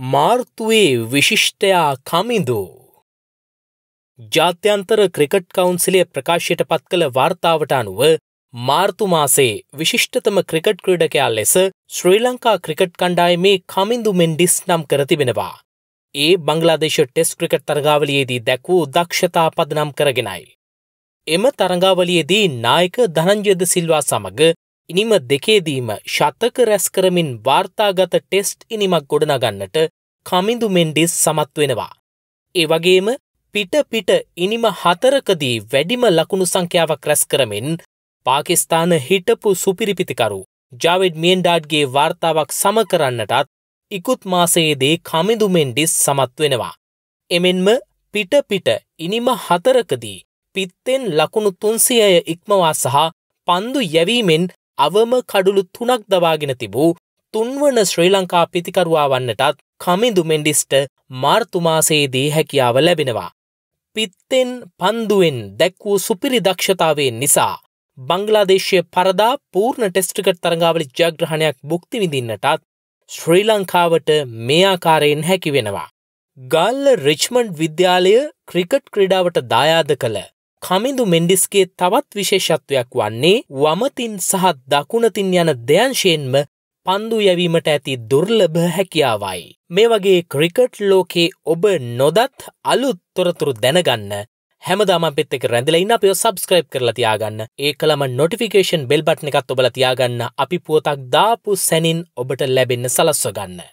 මාර්තුවේ විශිෂ්ටයා කමිඳු. ජාත්‍යන්තර ක්‍රිකට් කවුන්සිලේ ප්‍රකාශයට පත් කළ වාර්තාවට අනුව මාර්තුමාසේ විශිෂ්ටතම ක්‍රිකට් ක්‍රඩකයා ලෙස ශ්‍රී ලංකා ක්‍රිකට් කණ්ඩායමේ කමින්දු මෙන්ඩිස් නම් කරතිබෙනවා. ඒ බංගලාදේශ ටෙස් ක්‍රිකට් තරගාවලියේදී දැක්වූ දක්ෂතා පදනම් කරගෙනයි. එම තරගාවලියේදී නායක ධනංජයද සිල්වා සමඟ ඉනිම දෙකේදීම ශතක රැස් කරමින් වාර්තාගත ටෙස්ට් ඉනිමක් ගොඩනගන්නට කමිඳු මෙන්ඩිස් සමත් වෙනවා. ඒ වගේම පිට පිට ඉනිම හතරකදී වැඩිම ලකුණු සංඛ්‍යාවක් රැස් කරමින් පාකිස්ථාන හිටපු සුපිරිපිතිකරු ජාවෙඩ් මියන්ඩාඩ්ගේ වාර්තාවක් සම කරන්නටත් ඉකුත් මාසයේදේ කමිඳු මෙන්ඩිස් සමත් වෙනවා. එමෙන්ම පිට පිට ඉනිම හතරකදී පිත්තෙන් ලකුණු තුන්සියය ඉක්මවා සහ පන්දු යැවීමෙන් අවම කඩුළු තුනක් දවාගෙන තිබූ තුන්වන ශ්‍රී ලංකා පිතිකරුවා වන්නටත් කමිඳු මෙන්ඩිස්ට මාර්තුමාසයේදී හැකියාව ලැබෙනවා. පිත්තෙන් පන්දුවෙන් දැක්වූ සුපිරි දක්ෂතාවයෙන් නිසා. බංගලාදේශය පරදා පූර්ණ ටෙස්ටිකට තරඟාවලි ජයග්‍රහණයක් බුක්තිවිඳින්නටත් ශ්‍රී ලංකාවට මේ ආකාරයෙන් හැකි වෙනවා. ගල්ල රිච්මන්ඩ් විද්‍යාලය ක්‍රිකට් ක්‍රඩාවට දායාද කළ කමිඳු මෙන්ඩිස්ගේ තවත් විශේෂත්වයක් වන්නේ වමතින් සහත් දකුණතින් යන දෙයංශයෙන්ම පන්දු යැවීමට ඇති දුර්ලභ හැකියාවයි. මේ වගේ ක්‍රිකට් ලෝකේ ඔබ නොදත් අලුත් තොරතුරු දැනගන්න හැමදාම පෙත්තෙක රැඳලයින්න අපයෝ සබස්ක්‍රයිබ් කරලා තියාගන්න ඒ කළම නොටිෆිකේෂන් බෙල්බට්න එකත් ඔබල තියාගන්න අපි පුවතක් දාපු සැනින් ඔබට ලැබෙන්න සලස්ව ගන්න.